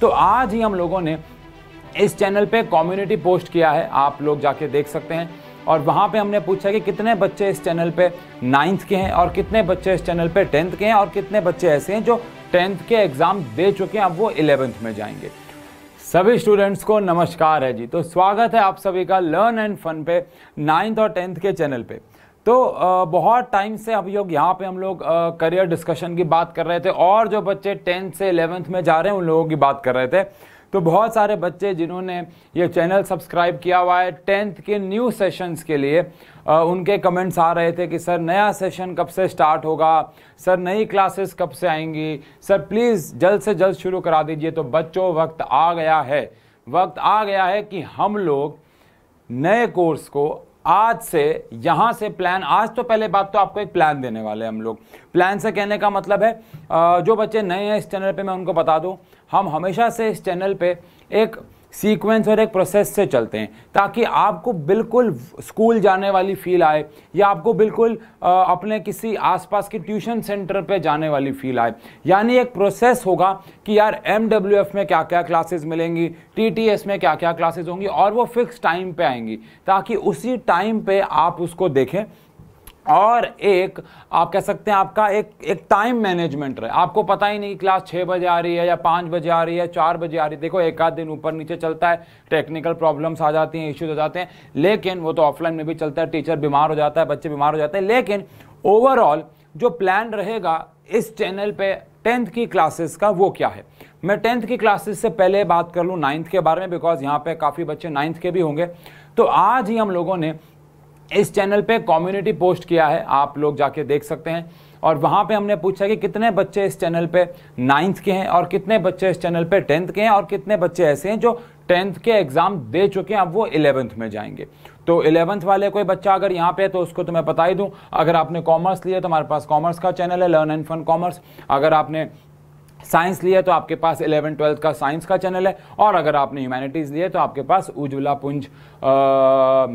तो आज ही हम लोगों ने इस चैनल पे कम्युनिटी पोस्ट किया है आप लोग जाके देख सकते हैं और वहाँ पे हमने पूछा कि कितने बच्चे इस चैनल पे नाइन्थ के हैं और कितने बच्चे इस चैनल पे टेंथ के हैं और कितने बच्चे ऐसे हैं जो टेंथ के एग्ज़ाम दे चुके हैं अब वो इलेवेंथ में जाएंगे सभी स्टूडेंट्स को नमस्कार है जी तो स्वागत है आप सभी का लर्न एंड फन पे नाइन्थ और टेंथ के चैनल पे तो बहुत टाइम से अब योग यहाँ पे हम लोग करियर डिस्कशन की बात कर रहे थे और जो बच्चे टेंथ से इलेवेंथ में जा रहे हैं उन लोगों की बात कर रहे थे तो बहुत सारे बच्चे जिन्होंने ये चैनल सब्सक्राइब किया हुआ है टेंथ के न्यू सेशंस के लिए आ, उनके कमेंट्स आ रहे थे कि सर नया सेशन कब से स्टार्ट होगा सर नई क्लासेस कब से आएंगी सर प्लीज़ जल्द से जल्द शुरू करा दीजिए तो बच्चों वक्त आ गया है वक्त आ गया है कि हम लोग नए कोर्स को आज से यहाँ से प्लान आज तो पहले बात तो आपको एक प्लान देने वाले हैं हम लोग प्लान से कहने का मतलब है जो बच्चे नए हैं इस चैनल पे मैं उनको बता दूँ हम हमेशा से इस चैनल पे एक सीक्वेंस और एक प्रोसेस से चलते हैं ताकि आपको बिल्कुल स्कूल जाने वाली फील आए या आपको बिल्कुल अपने किसी आसपास के ट्यूशन सेंटर पे जाने वाली फील आए यानी एक प्रोसेस होगा कि यार एम में क्या क्या क्लासेस मिलेंगी टी में क्या क्या क्लासेस होंगी और वो फिक्स टाइम पे आएंगी ताकि उसी टाइम पे आप उसको देखें और एक आप कह सकते हैं आपका एक एक टाइम मैनेजमेंट रहे आपको पता ही नहीं क्लास छः बजे आ रही है या पाँच बजे आ रही है चार बजे आ रही है देखो एक आध दिन ऊपर नीचे चलता है टेक्निकल प्रॉब्लम्स आ जाती हैं इश्यूज हो जाते हैं लेकिन वो तो ऑफलाइन में भी चलता है टीचर बीमार हो जाता है बच्चे बीमार हो जाते हैं लेकिन ओवरऑल जो प्लान रहेगा इस चैनल पर टेंथ की क्लासेस का वो क्या है मैं टेंथ की क्लासेस से पहले बात कर लूँ नाइन्थ के बारे में बिकॉज यहाँ पर काफ़ी बच्चे नाइन्थ के भी होंगे तो आज ही हम लोगों ने इस चैनल पे कम्युनिटी पोस्ट किया है आप लोग जाके देख सकते हैं और वहाँ पे हमने पूछा कि कितने बच्चे इस चैनल पे नाइन्थ के हैं और कितने बच्चे इस चैनल पे टेंथ के हैं और कितने बच्चे ऐसे हैं जो टेंथ के एग्ज़ाम दे चुके हैं अब वो इलेवंथ में जाएंगे तो इलेवंथ वाले कोई बच्चा अगर यहाँ पे है तो उसको तो मैं बता ही दूँ अगर आपने कॉमर्स लिया तो हमारे पास कॉमर्स का चैनल है लर्न एंड फन कॉमर्स अगर आपने साइंस लिया तो आपके पास इलेवन ट्वेल्थ का साइंस का चैनल है और अगर आपने ह्यूमैनिटीज़ लिया तो आपके पास उज्ज्वला पुंज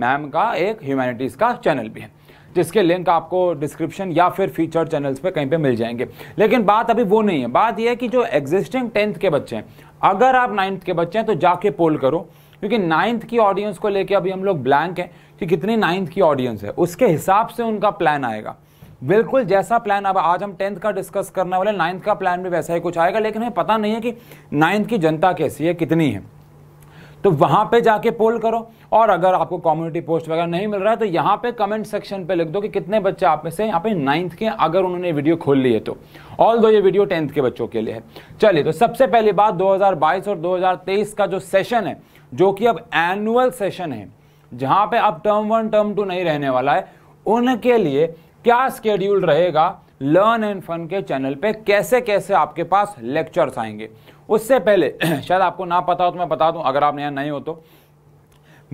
मैम का एक ह्यूमैनिटीज़ का चैनल भी है जिसके लिंक आपको डिस्क्रिप्शन या फिर फीचर चैनल्स पे कहीं पे मिल जाएंगे लेकिन बात अभी वो नहीं है बात यह है कि जो एग्जिस्टिंग टेंथ के बच्चे हैं अगर आप नाइन्थ के बच्चे हैं तो जाके पोल करो क्योंकि नाइन्थ की ऑडियंस को लेके अभी हम लोग ब्लैंक हैं कि कितनी नाइन्थ की ऑडियंस है उसके हिसाब से उनका प्लान आएगा बिल्कुल जैसा प्लान अब आज हम टेंथ का डिस्कस करने वाले नाइन्थ का प्लान भी वैसा ही कुछ आएगा लेकिन हमें पता नहीं है कि नाइन्थ की जनता कैसी है कितनी है तो वहां पे जाके पोल करो और अगर आपको कम्युनिटी पोस्ट वगैरह नहीं मिल रहा है तो यहाँ पे कमेंट सेक्शन पे लिख दो कि कितने बच्चे आप में से यहाँ पे नाइन्थ के अगर उन्होंने वीडियो खोल ली है तो ऑल दो ये वीडियो टेंथ के बच्चों के लिए है चलिए तो सबसे पहली बात 2022 और 2023 का जो सेशन है जो कि अब एनुअल सेशन है जहां पे अब टर्म वन टर्म टू नहीं रहने वाला है उनके लिए क्या स्केड्यूल रहेगा लर्न एंड फन के चैनल पे कैसे कैसे आपके पास लेक्चर्स आएंगे उससे पहले शायद आपको ना पता हो तो मैं बता दूं अगर आप नया नहीं हो तो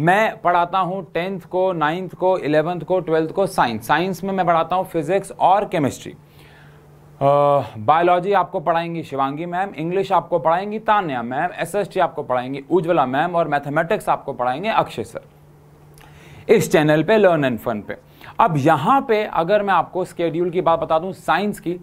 मैं पढ़ाता हूँ टेंथ को नाइन्थ को इलेवंथ को ट्वेल्थ को साइंस साइंस में मैं पढ़ाता हूँ फिजिक्स और केमिस्ट्री बायोलॉजी आपको पढ़ाएंगी शिवांगी मैम इंग्लिश आपको पढ़ाएंगी तान्या मैम एसएसटी आपको पढ़ाएंगी उज्ज्वला मैम और मैथमेटिक्स आपको पढ़ाएंगे अक्षय सर इस चैनल पे लर्न एंड फन पे अब यहां पे अगर मैं आपको स्केड्यूल की बात बता दूं साइंस की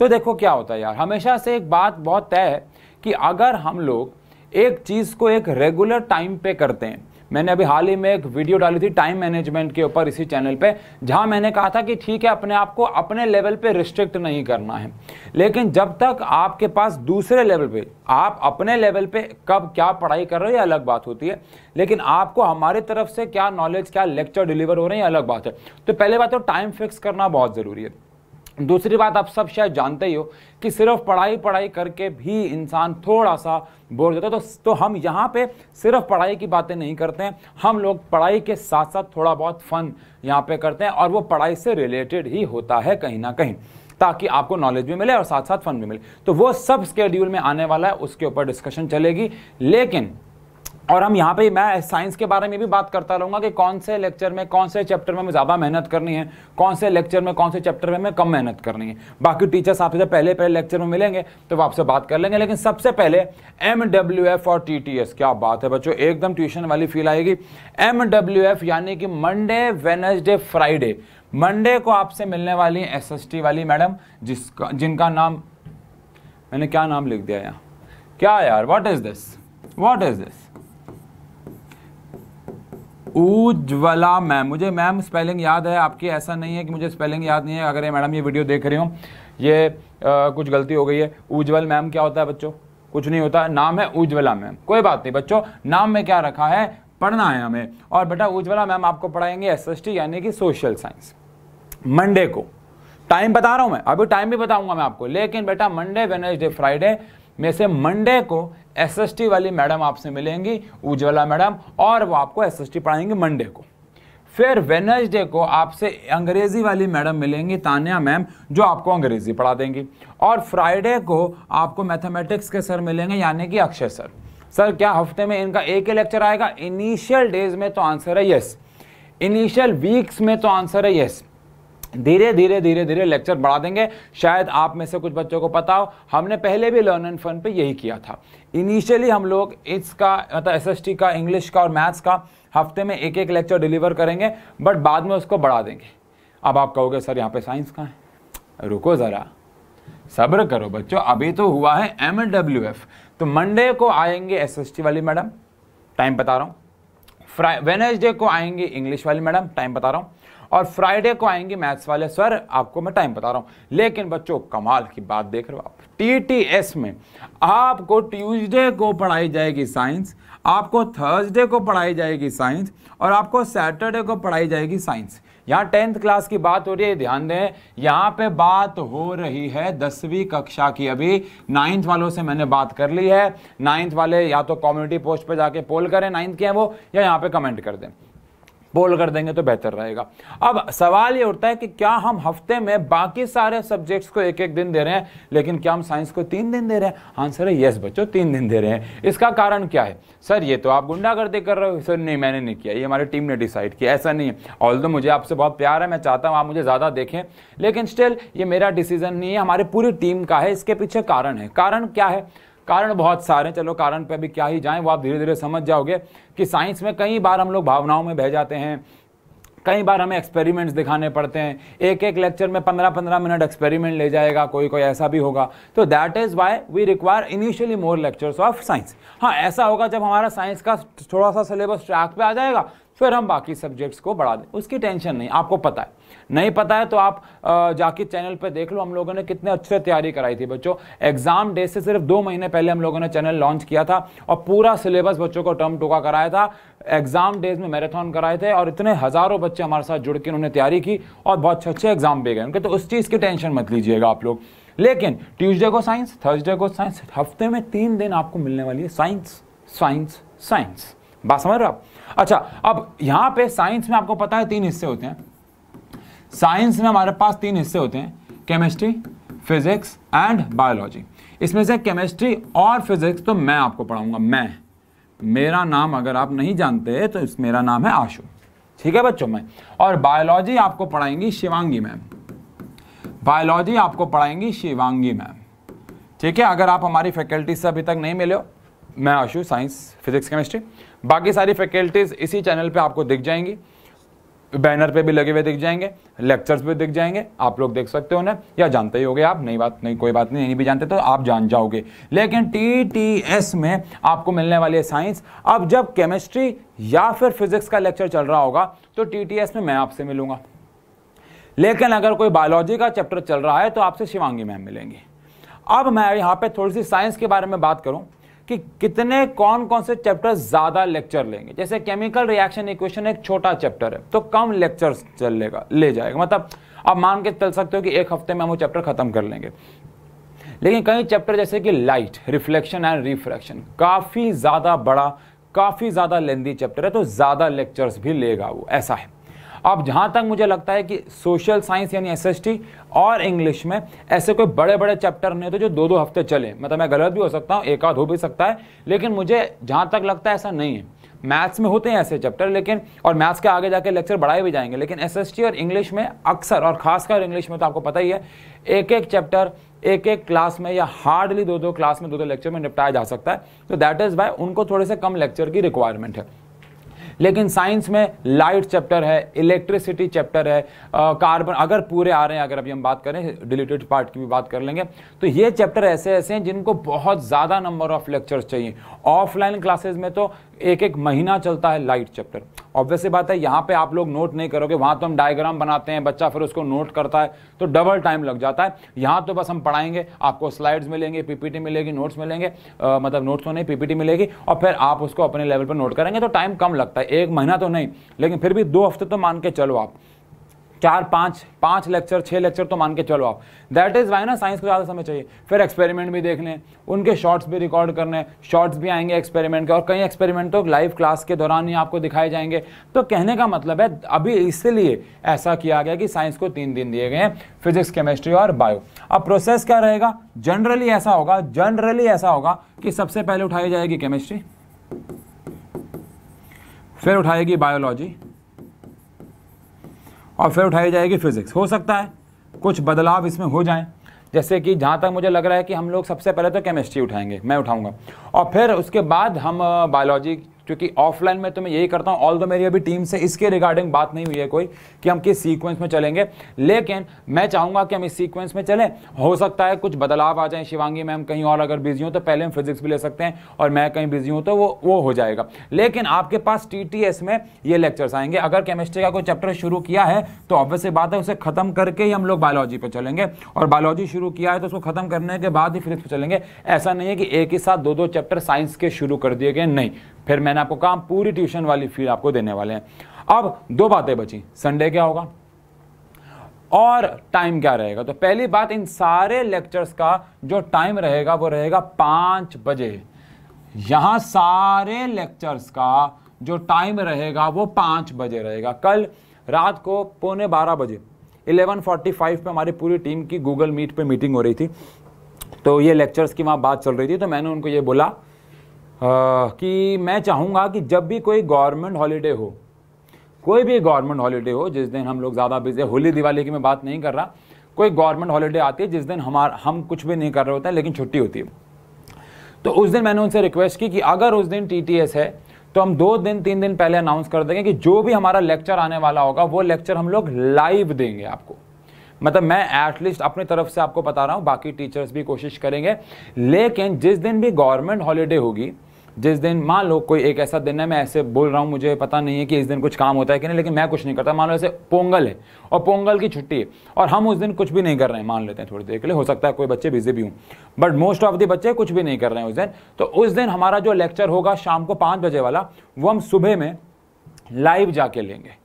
तो देखो क्या होता है यार हमेशा से एक बात बहुत तय है कि अगर हम लोग एक चीज़ को एक रेगुलर टाइम पे करते हैं मैंने अभी हाल ही में एक वीडियो डाली थी टाइम मैनेजमेंट के ऊपर इसी चैनल पे जहां मैंने कहा था कि ठीक है अपने आप को अपने लेवल पे रिस्ट्रिक्ट नहीं करना है लेकिन जब तक आपके पास दूसरे लेवल पे आप अपने लेवल पे कब क्या पढ़ाई कर रहे हो ये अलग बात होती है लेकिन आपको हमारे तरफ से क्या नॉलेज क्या लेक्चर डिलीवर हो रहे हैं अलग बात है तो पहले बात तो टाइम फिक्स करना बहुत ज़रूरी है दूसरी बात आप सब शायद जानते ही हो कि सिर्फ पढ़ाई पढ़ाई करके भी इंसान थोड़ा सा बोर जाता है तो तो हम यहाँ पे सिर्फ पढ़ाई की बातें नहीं करते हैं हम लोग पढ़ाई के साथ साथ थोड़ा बहुत फन यहाँ पे करते हैं और वो पढ़ाई से रिलेटेड ही होता है कहीं ना कहीं ताकि आपको नॉलेज भी मिले और साथ साथ फन भी मिले तो वो सब स्केड्यूल में आने वाला है उसके ऊपर डिस्कशन चलेगी लेकिन और हम यहाँ पे मैं साइंस के बारे में भी बात करता रहूँगा कि कौन से लेक्चर में कौन से चैप्टर में ज़्यादा मेहनत करनी है कौन से लेक्चर में कौन से चैप्टर में कम मेहनत करनी है बाकी टीचर्स आपसे जब पहले पहले लेक्चर में मिलेंगे तो वो आपसे बात कर लेंगे लेकिन सबसे पहले एम डब्ल्यू एफ और टी टी एस क्या बात है बच्चों एकदम ट्यूशन वाली फील आएगी एम डब्ल्यू एफ यानी कि मंडे वेनजडे फ्राइडे मंडे को आपसे मिलने वाली एस एस टी वाली मैडम जिसका जिनका नाम मैंने क्या नाम लिख दिया यहाँ क्या यार what is this what is this Ujjwala ma'am मुझे मैम स्पेलिंग याद है आपकी ऐसा नहीं है कि मुझे स्पेलिंग याद नहीं है अगर ये मैडम ये वीडियो देख रही हूँ ये आ, कुछ गलती हो गई है उज्ज्वल मैम क्या होता है बच्चों कुछ नहीं होता नाम है उज्ज्वला मैम कोई बात नहीं बच्चों नाम में क्या रखा है पढ़ना है हमें और बेटा उज्ज्वला मैम आपको पढ़ाएंगे टी यानी कि सोशल साइंस मंडे को टाइम बता रहा हूँ मैं अभी टाइम भी बताऊंगा मैं आपको लेकिन बेटा मंडे वेनेसडे फ्राइडे में से मंडे को एसएसटी वाली मैडम आपसे मिलेंगी उज्ज्वला मैडम और वो आपको एसएसटी पढ़ाएंगी मंडे को फिर वेनर्सडे को आपसे अंग्रेज़ी वाली मैडम मिलेंगी तानिया मैम जो आपको अंग्रेज़ी पढ़ा देंगी और फ्राइडे को आपको मैथमेटिक्स के सर मिलेंगे यानी कि अक्षय सर सर क्या हफ्ते में इनका एक ही लेक्चर आएगा इनिशियल डेज में तो आंसर है यस इनिशियल वीक्स में तो आंसर है यस धीरे धीरे धीरे धीरे लेक्चर बढ़ा देंगे शायद आप में से कुछ बच्चों को पता हो हमने पहले भी लर्न एंड फन पे यही किया था इनिशियली हम लोग इसका मतलब एसएसटी का इंग्लिश का और मैथ्स का हफ्ते में एक एक लेक्चर डिलीवर करेंगे बट बाद में उसको बढ़ा देंगे अब आप कहोगे सर यहाँ पे साइंस का है रुको ज़रा सब्र करो बच्चों अभी तो हुआ है एम तो मंडे को आएंगे एस वाली मैडम टाइम बता रहा हूँ फ्राई वेनेसडे को आएंगे इंग्लिश वाली मैडम टाइम बता रहा हूँ और फ्राइडे को आएंगे मैथ्स वाले सर आपको मैं टाइम बता रहा हूं लेकिन बच्चों कमाल की बात देख रहे हो आप टीटीएस में आपको ट्यूसडे को पढ़ाई जाएगी साइंस आपको थर्सडे को पढ़ाई जाएगी साइंस और आपको सैटरडे को पढ़ाई जाएगी साइंस यहाँ टेंथ क्लास की बात हो रही है ध्यान दें यहाँ पे बात हो रही है दसवीं कक्षा की अभी नाइन्थ वालों से मैंने बात कर ली है नाइन्थ वाले या तो कम्युनिटी पोस्ट पे जाके पोल करें नाइन्थ के हैं वो या यहाँ पे कमेंट कर दें बोल कर देंगे तो बेहतर रहेगा अब सवाल ये उठता है कि क्या हम हफ्ते में बाकी सारे सब्जेक्ट्स को एक एक दिन दे रहे हैं लेकिन क्या हम साइंस को तीन दिन दे रहे हैं आंसर है येस बच्चों तीन दिन दे रहे हैं इसका कारण क्या है सर ये तो आप गुंडागर्दी कर रहे हो सर नहीं मैंने नहीं किया ये हमारी टीम ने डिसाइड किया ऐसा नहीं है ऑल मुझे आपसे बहुत प्यार है मैं चाहता हूँ आप मुझे ज़्यादा देखें लेकिन स्टिल ये मेरा डिसीजन नहीं है हमारी पूरी टीम का है इसके पीछे कारण है कारण क्या है कारण बहुत सारे हैं चलो कारण पे अभी क्या ही जाएं वो आप धीरे धीरे समझ जाओगे कि साइंस में कई बार हम लोग भावनाओं में बह जाते हैं कई बार हमें एक्सपेरिमेंट्स दिखाने पड़ते हैं एक एक लेक्चर में पंद्रह पंद्रह मिनट एक्सपेरिमेंट ले जाएगा कोई कोई ऐसा भी होगा तो that is why we require initially more lectures of science हाँ ऐसा होगा जब हमारा साइंस का थोड़ा सा सिलेबस ट्रैक पे आ जाएगा फिर हम बाकी सब्जेक्ट्स को बढ़ा दें उसकी टेंशन नहीं आपको पता है नहीं पता है तो आप जाके चैनल पर देख लो हम लोगों ने कितने अच्छे तैयारी कराई थी बच्चों एग्जाम डे से सिर्फ दो महीने पहले हम लोगों ने चैनल लॉन्च किया था और पूरा सिलेबस बच्चों को टर्म टू का कराया था एग्जाम डेज में मैराथन कराए थे और इतने हजारों बच्चे हमारे साथ जुड़ के उन्होंने तैयारी की और बहुत अच्छे अच्छे एग्जाम भी गए उनके तो उस चीज़ की टेंशन मत लीजिएगा आप लोग लेकिन ट्यूजडे को साइंस थर्सडे को साइंस हफ्ते में तीन दिन आपको मिलने वाली है साइंस साइंस साइंस बात समझ रहे आप अच्छा अब यहाँ पे साइंस में आपको पता है तीन हिस्से होते हैं साइंस में हमारे पास तीन हिस्से होते हैं केमिस्ट्री फिजिक्स एंड बायोलॉजी इसमें से केमिस्ट्री और फिजिक्स तो मैं आपको पढ़ाऊंगा मैं मेरा नाम अगर आप नहीं जानते तो इस मेरा नाम है आशु ठीक है बच्चों मैं और बायोलॉजी आपको पढ़ाएंगी शिवांगी मैम बायोलॉजी आपको पढ़ाएंगी शिवांगी मैम ठीक है अगर आप हमारी फैकल्टी से अभी तक नहीं मिले हो मैं आशु साइंस फिजिक्स केमिस्ट्री बाकी सारी फैकल्टीज़ इसी चैनल पे आपको दिख जाएंगी बैनर पे भी लगे हुए दिख जाएंगे लेक्चर्स भी दिख जाएंगे आप लोग देख सकते हो ना या जानते ही हो आप नई बात नहीं कोई बात नहीं नहीं भी जानते तो आप जान जाओगे लेकिन टी टी एस में आपको मिलने वाली है साइंस अब जब केमिस्ट्री या फिर फिजिक्स का लेक्चर चल रहा होगा तो टी टी एस में मैं आपसे मिलूंगा लेकिन अगर कोई बायोलॉजी का चैप्टर चल रहा है तो आपसे शिवांगी मैम मिलेंगे अब मैं यहाँ पर थोड़ी सी साइंस के बारे में बात करूँ कि कितने कौन कौन से चैप्टर ज़्यादा लेक्चर लेंगे जैसे केमिकल रिएक्शन इक्वेशन एक छोटा चैप्टर है तो कम लेक्चर चलेगा ले जाएगा मतलब आप मान के चल सकते हो कि एक हफ्ते में हम वो चैप्टर ख़त्म कर लेंगे लेकिन कई चैप्टर जैसे कि लाइट रिफ्लेक्शन एंड रिफ्रैक्शन काफ़ी ज़्यादा बड़ा काफ़ी ज़्यादा लेंदी चैप्टर है तो ज़्यादा लेक्चर्स भी लेगा वो ऐसा है अब जहाँ तक मुझे लगता है कि सोशल साइंस यानी एस और इंग्लिश में ऐसे कोई बड़े बड़े चैप्टर नहीं होते जो दो दो हफ्ते चले मतलब मैं गलत भी हो सकता हूँ एक आध हो भी सकता है लेकिन मुझे जहाँ तक लगता है ऐसा नहीं है मैथ्स में होते हैं ऐसे चैप्टर लेकिन और मैथ्स के आगे जाके लेक्चर बढ़ाए भी जाएंगे लेकिन टी और इंग्लिश में अक्सर और खासकर इंग्लिश में तो आपको पता ही है एक एक चैप्टर एक एक क्लास में या हार्डली दो दो क्लास में दो दो लेक्चर में निपटाया जा सकता है तो दैट इज़ वाई उनको थोड़े से कम लेक्चर की रिक्वायरमेंट है लेकिन साइंस में लाइट चैप्टर है इलेक्ट्रिसिटी चैप्टर है कार्बन अगर पूरे आ रहे हैं अगर अभी हम बात करें डिलीटेड पार्ट की भी बात कर लेंगे तो ये चैप्टर ऐसे ऐसे हैं जिनको बहुत ज़्यादा नंबर ऑफ लेक्चर्स चाहिए ऑफलाइन क्लासेज में तो एक एक महीना चलता है लाइट चैप्टर ऑब्वियसली बात है यहाँ पे आप लोग नोट नहीं करोगे वहाँ तो हम डायग्राम बनाते हैं बच्चा फिर उसको नोट करता है तो डबल टाइम लग जाता है यहाँ तो बस हम पढ़ाएंगे आपको स्लाइड्स मिलेंगे पीपीटी मिलेगी नोट्स मिलेंगे आ, मतलब नोट्स तो नहीं पीपीटी मिलेगी और फिर आप उसको अपने लेवल पर नोट करेंगे तो टाइम कम लगता है एक महीना तो नहीं लेकिन फिर भी दो हफ्ते तो मान के चलो आप चार पाँच पांच लेक्चर छह लेक्चर तो मान के चलो आप दैट इज़ वाई ना साइंस को ज़्यादा समय चाहिए फिर एक्सपेरिमेंट भी देख लें उनके शॉर्ट्स भी रिकॉर्ड करने शॉर्ट्स भी आएंगे एक्सपेरिमेंट के और कई एक्सपेरिमेंट तो लाइव क्लास के दौरान ही आपको दिखाए जाएंगे तो कहने का मतलब है अभी इसलिए ऐसा किया गया कि साइंस को तीन दिन दिए गए हैं फिजिक्स केमिस्ट्री और बायो अब प्रोसेस क्या रहेगा जनरली ऐसा होगा जनरली ऐसा होगा कि सबसे पहले उठाई जाएगी केमिस्ट्री फिर उठाएगी बायोलॉजी और फिर उठाई जाएगी फिज़िक्स हो सकता है कुछ बदलाव इसमें हो जाए जैसे कि जहाँ तक मुझे लग रहा है कि हम लोग सबसे पहले तो केमिस्ट्री उठाएंगे मैं उठाऊँगा और फिर उसके बाद हम बायोलॉजी क्योंकि ऑफलाइन में तो मैं यही करता हूँ ऑल दो मेरी अभी टीम से इसके रिगार्डिंग बात नहीं हुई है कोई कि हम किस सीक्वेंस में चलेंगे लेकिन मैं चाहूंगा कि हम इस सीक्वेंस में चलें हो सकता है कुछ बदलाव आ जाए शिवांगी मैम कहीं और अगर बिजी हूँ तो पहले हम फिजिक्स भी ले सकते हैं और मैं कहीं बिजी हूँ तो वो वो हो जाएगा लेकिन आपके पास टी में ये लेक्चर्स आएंगे अगर केमिस्ट्री का कोई चैप्टर शुरू किया है तो ऑब्वियस बात है उसे खत्म करके ही हम लोग बायोलॉजी पर चलेंगे और बायोलॉजी शुरू किया है तो उसको खत्म करने के बाद ही फिजिक्स पर चलेंगे ऐसा नहीं है कि एक ही साथ दो दो चैप्टर साइंस के शुरू कर दिए गए नहीं फिर मैंने आपको काम पूरी ट्यूशन वाली फीस आपको देने वाले हैं अब दो बातें बची संडे क्या होगा और टाइम क्या रहेगा तो पहली बात इन सारे लेक्चर्स का जो टाइम रहेगा वो रहेगा पांच बजे यहां सारे लेक्चर्स का जो टाइम रहेगा वो पांच बजे रहेगा कल रात को पौने बारह बजे 11:45 पे हमारी पूरी टीम की गूगल मीट पे मीटिंग हो रही थी तो ये लेक्चर्स की वहां बात चल रही थी तो मैंने उनको ये बोला कि मैं चाहूँगा कि जब भी कोई गवर्नमेंट हॉलीडे हो कोई भी गवर्नमेंट हॉलीडे हो जिस दिन हम लोग ज़्यादा बिजी होली दिवाली की मैं बात नहीं कर रहा कोई गवर्नमेंट हॉलीडे आती है जिस दिन हमार हम कुछ भी नहीं कर रहे होते हैं लेकिन छुट्टी होती है तो उस दिन मैंने उनसे रिक्वेस्ट की कि अगर उस दिन टी है तो हम दो दिन तीन दिन पहले अनाउंस कर देंगे कि जो भी हमारा लेक्चर आने वाला होगा वो लेक्चर हम लोग लाइव देंगे आपको मतलब मैं एटलीस्ट अपनी तरफ से आपको बता रहा हूँ बाकी टीचर्स भी कोशिश करेंगे लेकिन जिस दिन भी गवर्नमेंट हॉलीडे होगी जिस दिन मान लो कोई एक ऐसा दिन है मैं ऐसे बोल रहा हूँ मुझे पता नहीं है कि इस दिन कुछ काम होता है कि नहीं लेकिन मैं कुछ नहीं करता मान लो ऐसे पोंगल है और पोंगल की छुट्टी है और हम उस दिन कुछ भी नहीं कर रहे हैं मान लेते हैं थोड़ी देर के लिए हो सकता है कोई बच्चे बिजी भी हूँ बट मोस्ट ऑफ दी बच्चे कुछ भी नहीं कर रहे हैं उस दिन तो उस दिन हमारा जो लेक्चर होगा शाम को पाँच बजे वाला वो हम सुबह में लाइव जाके लेंगे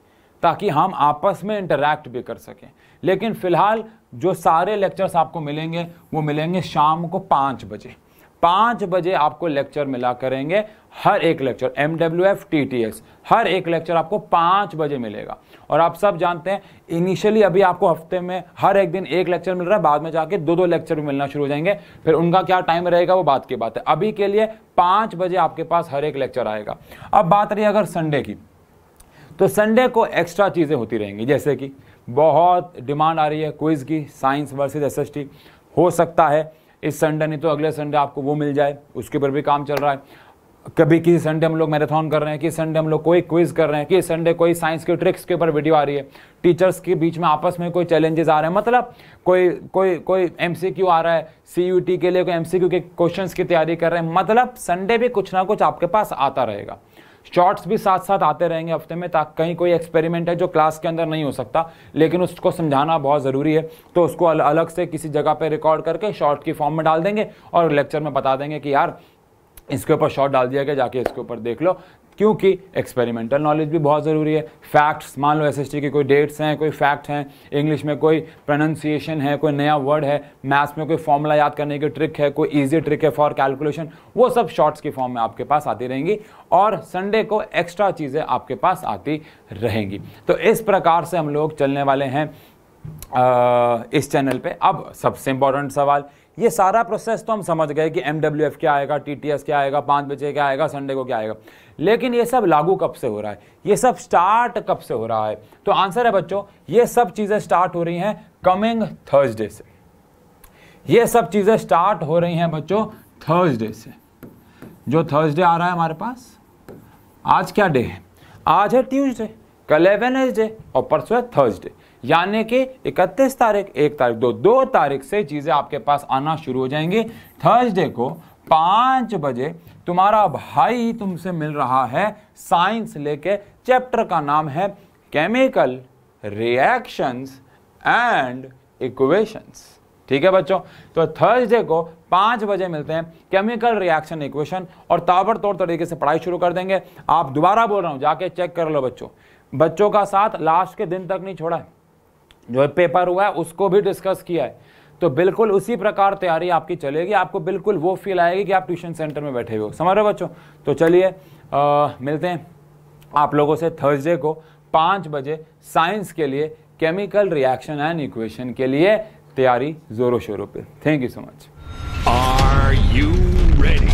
ताकि हम आपस में इंटरेक्ट भी कर सकें लेकिन फ़िलहाल जो सारे लेक्चर्स आपको मिलेंगे वो मिलेंगे शाम को पाँच बजे पाँच बजे आपको लेक्चर मिला करेंगे हर एक lecture M W F T T S हर एक लेक्चर आपको पाँच बजे मिलेगा और आप सब जानते हैं इनिशियली अभी आपको हफ्ते में हर एक दिन एक लेक्चर मिल रहा है बाद में जाके दो दो लेक्चर भी मिलना शुरू हो जाएंगे फिर उनका क्या टाइम रहेगा वो बात की बात है अभी के लिए पाँच बजे आपके पास हर एक लेक्चर आएगा अब बात रही अगर संडे की तो संडे को एक्स्ट्रा चीज़ें होती रहेंगी जैसे कि बहुत डिमांड आ रही है क्विज़ की साइंस वर्सेज एस हो सकता है इस संडे नहीं तो अगले संडे आपको वो मिल जाए उसके ऊपर भी काम चल रहा है कभी किसी संडे हम लोग मैराथन कर रहे हैं किसी संडे हम लोग कोई क्विज कर रहे हैं किसी संडे कोई साइंस के ट्रिक्स के ऊपर वीडियो आ रही है टीचर्स के बीच में आपस में कोई चैलेंजेस आ रहे हैं मतलब कोई कोई कोई एमसीक्यू आ रहा है सीयूटी के लिए कोई एमसीक्यू के क्वेश्चंस की तैयारी कर रहे हैं मतलब संडे भी कुछ ना कुछ आपके पास आता रहेगा शॉर्ट्स भी साथ साथ आते रहेंगे हफ्ते में ताकि कहीं कोई एक्सपेरिमेंट है जो क्लास के अंदर नहीं हो सकता लेकिन उसको समझाना बहुत ज़रूरी है तो उसको अल अलग से किसी जगह पर रिकॉर्ड करके शॉर्ट की फॉर्म में डाल देंगे और लेक्चर में बता देंगे कि यार इसके ऊपर शॉट डाल दिया गया जाके इसके ऊपर देख लो क्योंकि एक्सपेरिमेंटल नॉलेज भी बहुत ज़रूरी है फैक्ट्स मान लो एस के कोई डेट्स हैं कोई फैक्ट हैं इंग्लिश में कोई प्रोनाउंसिएशन है कोई नया वर्ड है मैथ्स में कोई फॉर्मूला याद करने की ट्रिक है कोई ईजी ट्रिक है फॉर कैलकुलेशन वो सब शॉर्ट्स के फॉर्म में आपके पास आती रहेंगी और संडे को एक्स्ट्रा चीज़ें आपके पास आती रहेंगी तो इस प्रकार से हम लोग चलने वाले हैं आ, इस चैनल पे अब सबसे इंपॉर्टेंट सवाल ये सारा प्रोसेस तो हम समझ गए कि एम क्या आएगा टी क्या आएगा पाँच बजे क्या आएगा संडे को क्या आएगा लेकिन ये सब लागू कब से हो रहा है ये सब स्टार्ट कब से हो रहा है तो आंसर है बच्चों ये सब चीज़ें स्टार्ट हो रही हैं कमिंग थर्सडे से ये सब चीज़ें स्टार्ट हो रही हैं बच्चों थर्सडे से जो थर्सडे आ रहा है हमारे पास आज क्या डे है आज है ट्यूजडे कल है वेनेसडे और परसों है थर्सडे यानी कि 31 तारीख एक तारीख दो दो तारीख से चीज़ें आपके पास आना शुरू हो जाएंगी थर्सडे को पाँच बजे तुम्हारा भाई तुमसे मिल रहा है साइंस लेके चैप्टर का नाम है केमिकल रिएक्शंस एंड इक्वेशंस ठीक है बच्चों तो थर्सडे को पाँच बजे मिलते हैं केमिकल रिएक्शन इक्वेशन और ताबड़तोड़ तरीके से पढ़ाई शुरू कर देंगे आप दोबारा बोल रहा हूँ जाके चेक कर लो बच्चों बच्चों का साथ लास्ट के दिन तक नहीं छोड़ा है जो पेपर हुआ है उसको भी डिस्कस किया है तो बिल्कुल उसी प्रकार तैयारी आपकी चलेगी आपको बिल्कुल वो फील आएगी कि आप ट्यूशन सेंटर में बैठे हुए हो समझ रहे हो बच्चों तो चलिए मिलते हैं आप लोगों से थर्सडे को पाँच बजे साइंस के लिए केमिकल रिएक्शन एंड इक्वेशन के लिए तैयारी जोरों शोरों पर thank you so much are you ready